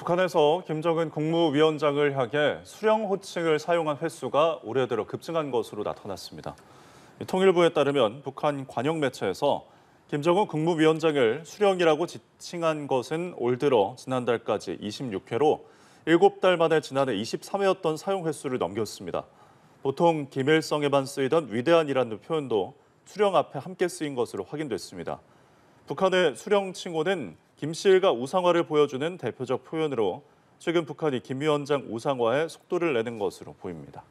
북한에서 김정은 국무위원장을 향해 수령 호칭을 사용한 횟수가 올해 들어 급증한 것으로 나타났습니다. 통일부에 따르면 북한 관영 매체에서 김정은 국무위원장을 수령이라고 지칭한 것은 올 들어 지난달까지 26회로 7달 만에 지난해 23회였던 사용 횟수를 넘겼습니다. 보통 김일성에만 쓰이던 위대한이라는 표현도 수령 앞에 함께 쓰인 것으로 확인됐습니다. 북한의 수령 칭호는 김씨일가 우상화를 보여주는 대표적 표현으로 최근 북한이 김 위원장 우상화에 속도를 내는 것으로 보입니다.